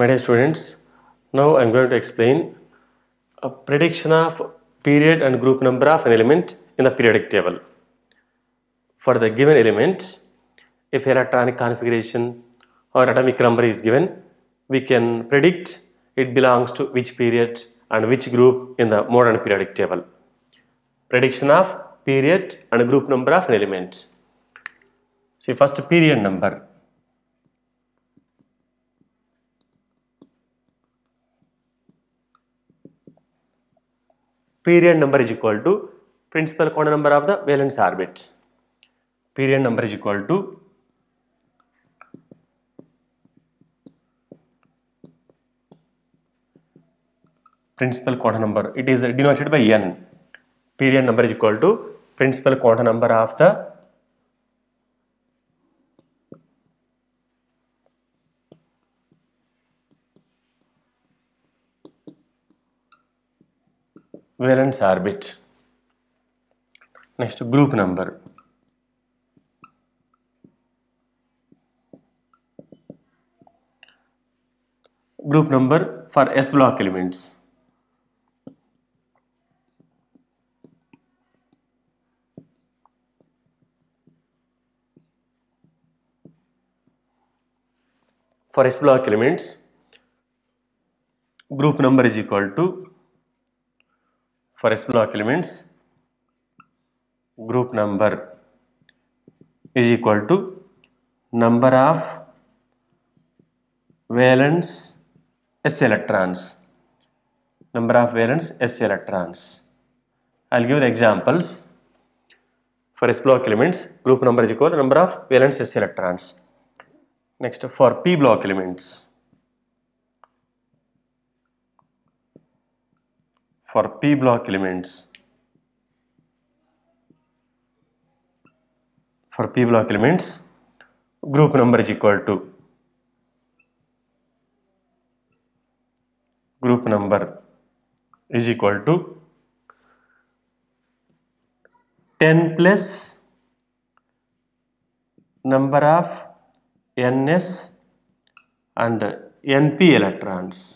My dear students, now I am going to explain a prediction of period and group number of an element in the periodic table. For the given element, if electronic configuration or atomic number is given, we can predict it belongs to which period and which group in the modern periodic table. Prediction of period and group number of an element. See first period number. period number is equal to principal counter number of the valence orbit period number is equal to principal quantum number it is denoted by n period number is equal to principal quantum number of the valence orbit. Next group number. Group number for S block elements. For S block elements, group number is equal to for S block elements group number is equal to number of valence s electrons number of valence s electrons i'll give the examples for s block elements group number is equal to number of valence s electrons next for p block elements for p block elements for p block elements group number is equal to group number is equal to 10 plus number of ns and np electrons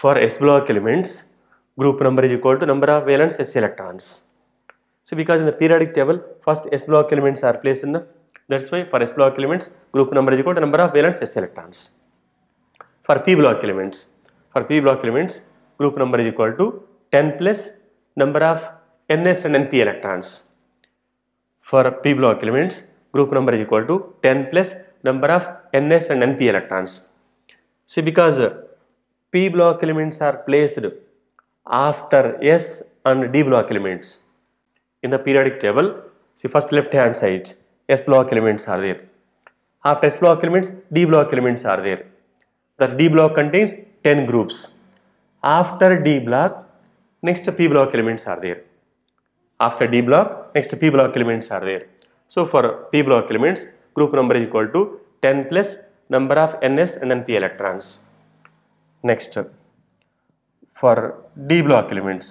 for s block elements group number is equal to number of valence s electrons. So because in the periodic table first s block elements are placed in the that's why for s block elements group number is equal to number of valence s electrons. For p block elements for p block elements group number is equal to 10 plus number of ns and np electrons. For p block elements group number is equal to 10 plus number of ns and np electrons. See because P block elements are placed after S and D block elements. In the periodic table, see first left hand side, S block elements are there. After S block elements, D block elements are there. The D block contains 10 groups. After D block, next P block elements are there. After D block, next P block elements are there. So for P block elements, group number is equal to 10 plus number of NS and NP electrons next for d block elements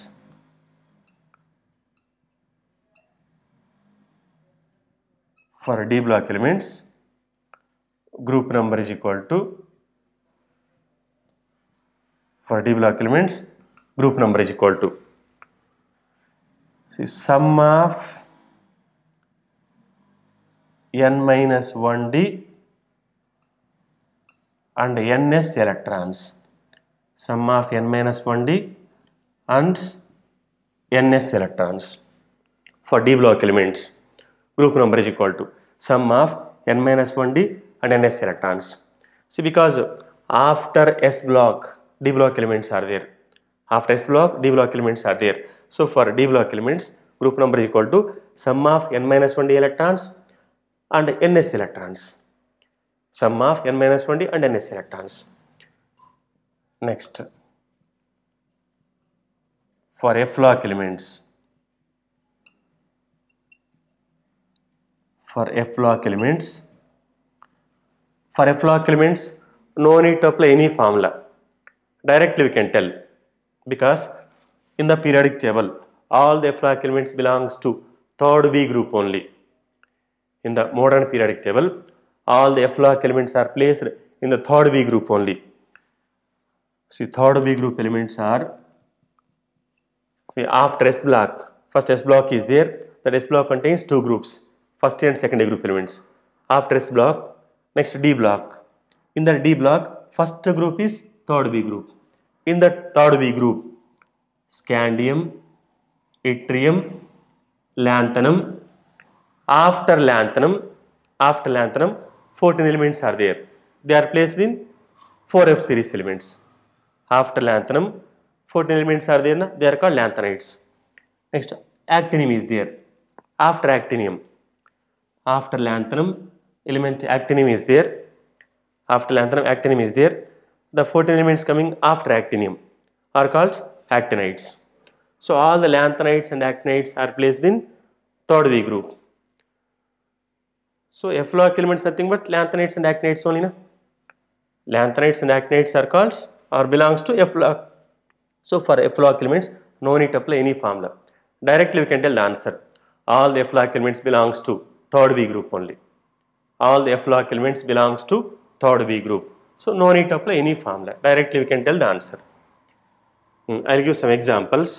for d block elements group number is equal to for d block elements group number is equal to see sum of n minus 1d and ns electrons sum of n minus 1d and ns electrons for d block elements. Group number is equal to sum of n minus 1d and ns electrons. See because after s block d block elements are there. After s block d block elements are there. So for d block elements group number is equal to sum of n minus 1d electrons and ns electrons. Sum of n minus 1d and ns electrons. Next, for f block elements, for f block elements, for F-lock elements, no need to apply any formula. Directly we can tell because in the periodic table, all the f block elements belongs to third B group only. In the modern periodic table, all the f block elements are placed in the third B group only. See, third B group elements are, see, after S block, first S block is there, that S block contains two groups, first and second A group elements. After S block, next D block. In the D block, first group is third B group. In the third B group, scandium, yttrium, lanthanum. After lanthanum, after lanthanum, 14 elements are there. They are placed in 4F series elements after lanthanum 14 elements are there na? they are called lanthanides next actinium is there after actinium after lanthanum element actinium is there after lanthanum actinium is there the 14 elements coming after actinium are called actinides so all the lanthanides and actinides are placed in third v group so effluent elements nothing but lanthanides and actinides only na lanthanides and actinides are called or belongs to F log. So for F log elements, no need to apply any formula. Directly we can tell the answer. All the F log elements belongs to third B group only. All the F log elements belongs to third B group. So no need to apply any formula. Directly we can tell the answer. I hmm, will give some examples.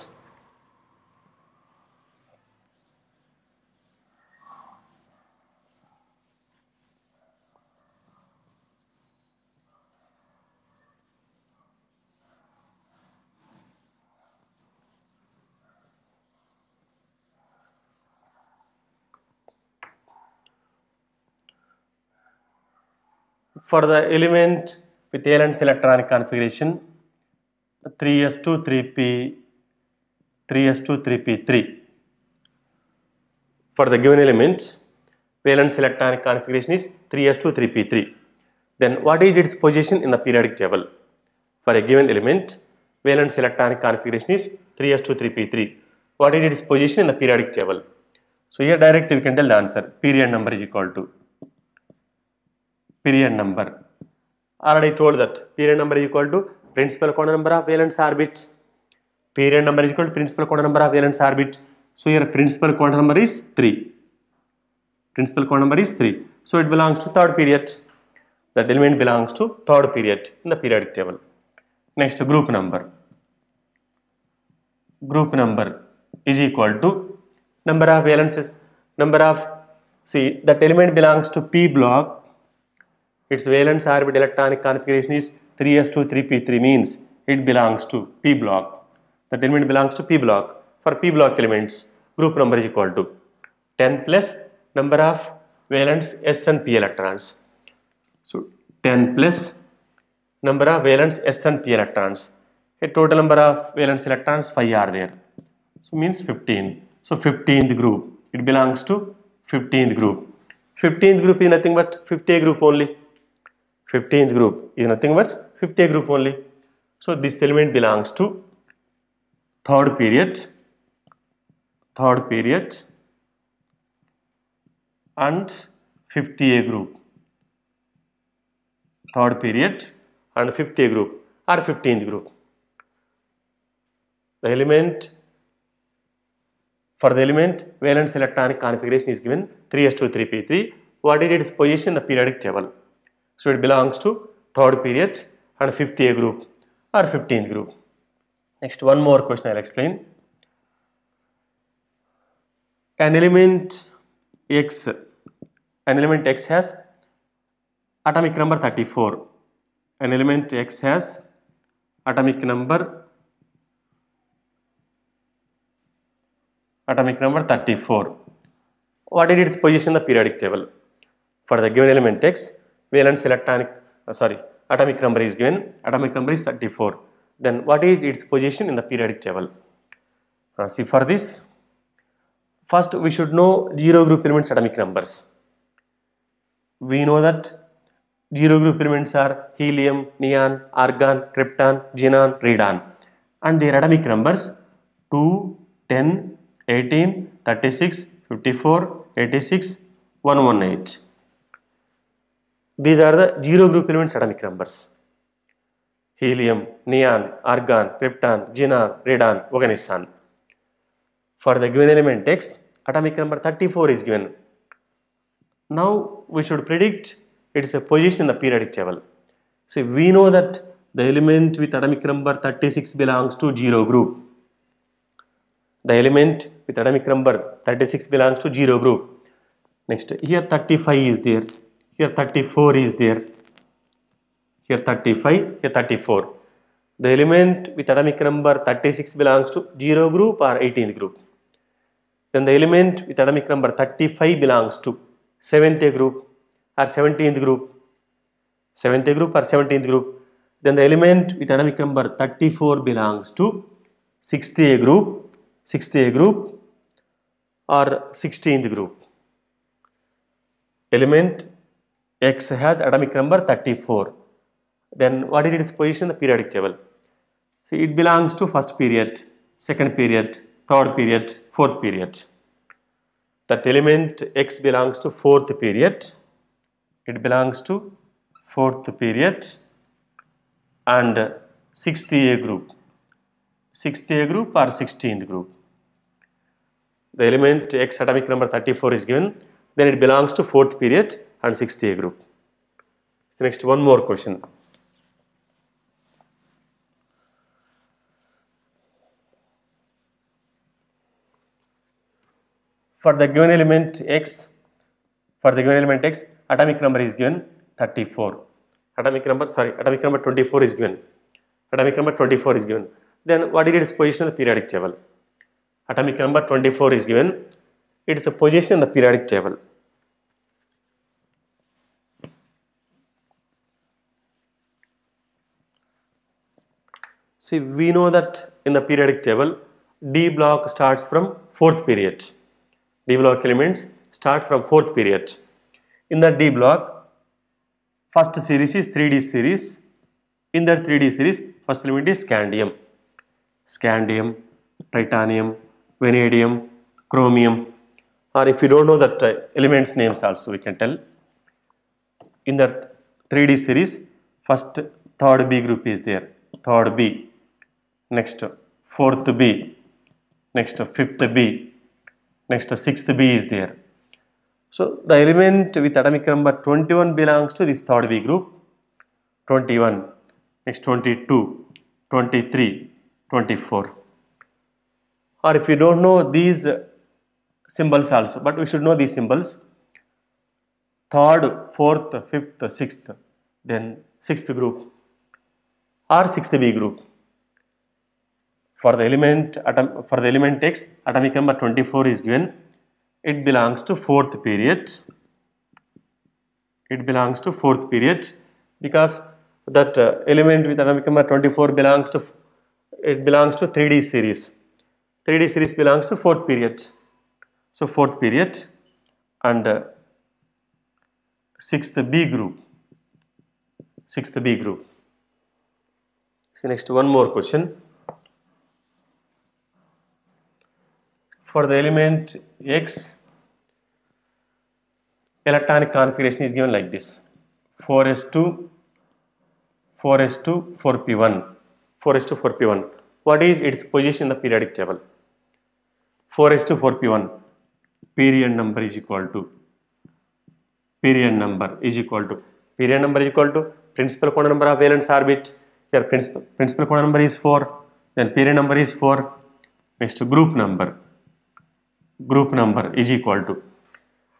for the element with valence electronic configuration 3s2 3p 3s2 3p3 for the given element valence electronic configuration is 3s2 3p3 then what is its position in the periodic table for a given element valence electronic configuration is 3s2 3p3 what is its position in the periodic table so here directly we can tell the answer period number is equal to period number. Already told that period number is equal to principal quantum number of valence orbit. Period number is equal to principal quantum number of valence orbit. So here principal quantum number is 3. Principal quantum number is 3. So it belongs to third period. That element belongs to third period in the periodic table. Next group number. Group number is equal to number of valences, number of, see that element belongs to P block its valence orbit electronic configuration is 3s2 3p3 means it belongs to p block. That element belongs to p block. For p block elements, group number is equal to 10 plus number of valence s and p electrons. So 10 plus number of valence s and p electrons. A total number of valence electrons 5 are there. So means 15. So 15th group. It belongs to 15th group. 15th group is nothing but 50 group only. 15th group is nothing but 50 group only. So this element belongs to third period, third period and 50A group. Third period and 50A group or 15th group. The element for the element valence electronic configuration is given 3s2 3p3. What is its position in the periodic table? So it belongs to third period and A group or 15th group. Next one more question I'll explain. An element X, an element X has atomic number 34. An element X has atomic number atomic number 34. What is its position in the periodic table? For the given element X, valence electronic uh, sorry atomic number is given atomic number is 34 then what is its position in the periodic table uh, see for this first we should know zero group elements atomic numbers we know that zero group elements are helium neon argon krypton xenon radon and their atomic numbers 2 10 18 36 54 86 118 these are the zero group elements atomic numbers. Helium, neon, argon, krypton, xenon, radon, organison. For the given element X, atomic number 34 is given. Now we should predict its position in the periodic table. See, we know that the element with atomic number 36 belongs to 0 group. The element with atomic number 36 belongs to 0 group. Next, here 35 is there here 34 is there here 35 here 34 the element with atomic number 36 belongs to 0 group or 18th group then the element with atomic number 35 belongs to 7th group or 17th group 7th group or 17th group then the element with atomic number 34 belongs to 6th A group 6th A group or 16th group element X has atomic number 34. Then what is its position in the periodic table? See, it belongs to first period, second period, third period, fourth period. That element X belongs to fourth period. It belongs to fourth period and sixth A group. Sixth A group or sixteenth group. The element X atomic number 34 is given then it belongs to fourth period and sixth A group. So next one more question. For the given element x, for the given element x, atomic number is given 34. Atomic number, sorry, atomic number 24 is given. Atomic number 24 is given. Then what is its position in the periodic table? Atomic number 24 is given. It is a position in the periodic table. See, we know that in the periodic table, D block starts from fourth period. D block elements start from fourth period. In the D block, first series is 3D series. In that 3D series, first element is scandium. Scandium, titanium, vanadium, chromium, or if you don't know that uh, elements names also we can tell. In that 3D series, first third B group is there, third B, next fourth B, next fifth B, next sixth B is there. So the element with atomic number 21 belongs to this third B group, 21, next 22, 23, 24. Or if you don't know these symbols also, but we should know these symbols. Third, fourth, fifth, sixth, then sixth group or sixth B group for the element atom for the element x atomic number 24 is given it belongs to fourth period it belongs to fourth period because that uh, element with atomic number 24 belongs to it belongs to 3d series 3d series belongs to fourth period so fourth period and uh, sixth b group sixth b group so next one more question for the element X, electronic configuration is given like this 4s2, 4s2, 4p1, 4s2, 4p1. What is its position in the periodic table? 4s2, 4p1, period number is equal to period number is equal to period number is equal to principal quantum number of valence orbit here principal principal quantum number is 4 then period number is 4 next group number group number is equal to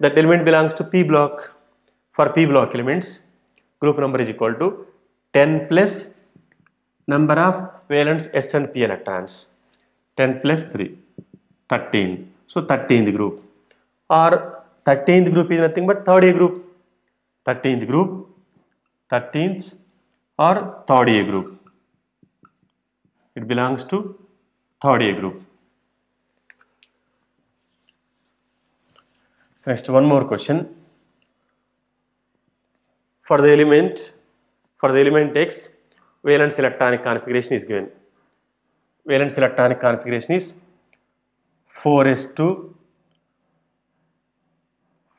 that element belongs to p block for p block elements group number is equal to 10 plus number of valence s and p electrons 10 plus 3 13 so 13th group or 13th group is nothing but third a group 13th group 13th or third a group it belongs to third a group next one more question. For the element, for the element X, valence electronic configuration is given. Valence electronic configuration is 4s2,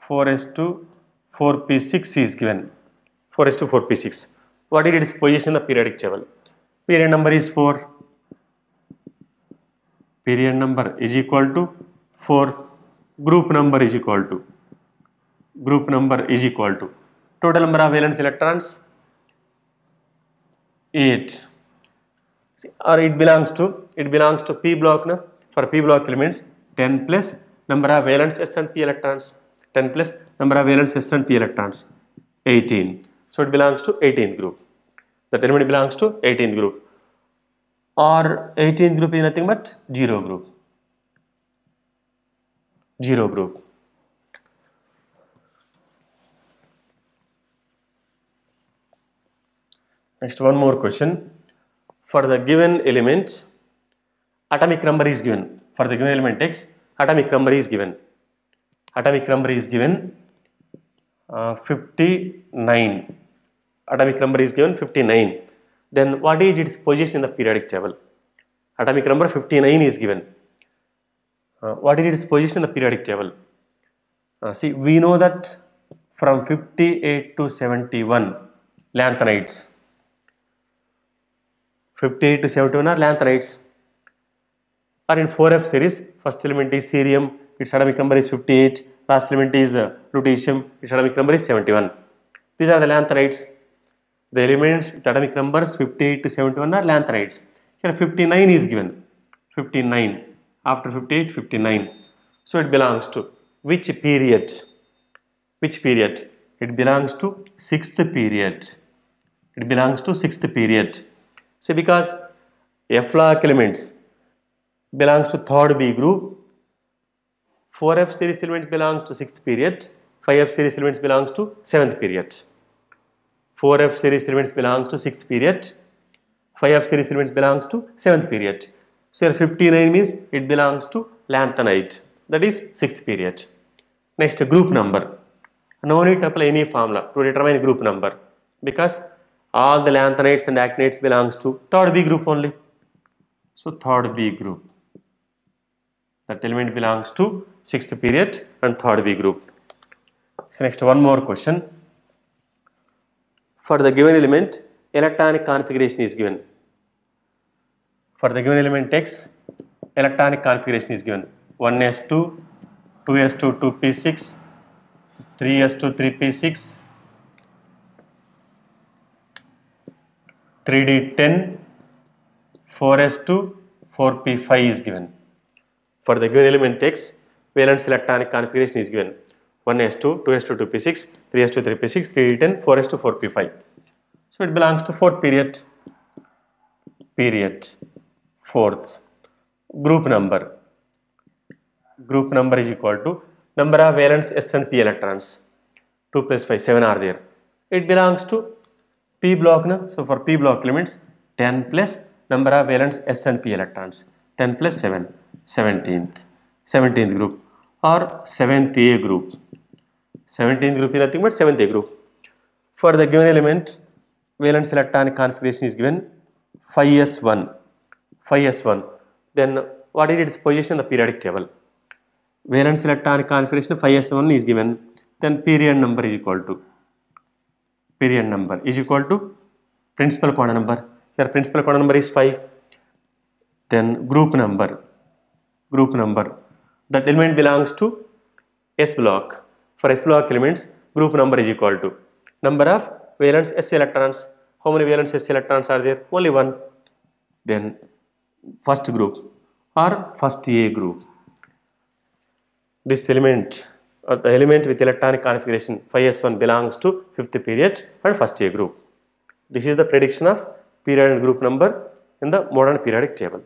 4s2, 4p6 is given. 4s2, 4p6. What is its position in the periodic table? Period number is 4. Period number is equal to 4 group number is equal to group number is equal to total number of valence electrons 8 See, or it belongs to it belongs to p block na? for p block elements 10 plus number of valence s and p electrons 10 plus number of valence s and p electrons 18 so it belongs to 18th group the element belongs to 18th group or 18th group is nothing but 0 group 0 group. Next one more question. For the given element, atomic number is given. For the given element x, atomic number is given. Atomic number is given uh, 59. Atomic number is given 59. Then what is its position in the periodic table? Atomic number 59 is given uh, what is its position in the periodic table uh, see we know that from 58 to 71 lanthanides 58 to 71 are lanthanides are in 4f series first element is cerium its atomic number is 58 last element is uh, lutetium its atomic number is 71 these are the lanthanides the elements with atomic numbers 58 to 71 are lanthanides here 59 is given 59 after 58, 59. So it belongs to which period? Which period? It belongs to sixth period. It belongs to sixth period. See, because f block elements belongs to third B group, 4F series elements belongs to sixth period, 5F series elements belongs to seventh period. 4F series elements belongs to sixth period, 5F series elements belongs to seventh period. So here 59 means it belongs to lanthanide that is sixth period. Next group number. No need to apply any formula to determine group number because all the lanthanides and actinides belongs to third B group only. So third B group. That element belongs to sixth period and third B group. So next one more question. For the given element, electronic configuration is given. For the given element X, electronic configuration is given 1s2, 2s2, 2p6, 3s2, 3p6, 3d10, 4s2, 4p5 is given. For the given element X, valence electronic configuration is given 1s2, 2s2, 2p6, 3s2, 3p6, 3d10, 4s2, 4p5. So it belongs to fourth period period fourths group number group number is equal to number of valence s and p electrons 2 plus 5 7 are there it belongs to p block na? so for p block limits 10 plus number of valence s and p electrons 10 plus 7 17th 17th group or 7th a group 17th group is nothing but 7th a group for the given element valence electronic configuration is given phi s1 5s s1 then what is its position in the periodic table valence electron configuration 5s s1 is given then period number is equal to period number is equal to principal quantum number here principal quantum number is 5, then group number group number that element belongs to s block for s block elements group number is equal to number of valence s electrons how many valence s electrons are there only one then first group or first A group. This element or the element with electronic configuration phi s1 belongs to fifth period and first A group. This is the prediction of period and group number in the modern periodic table.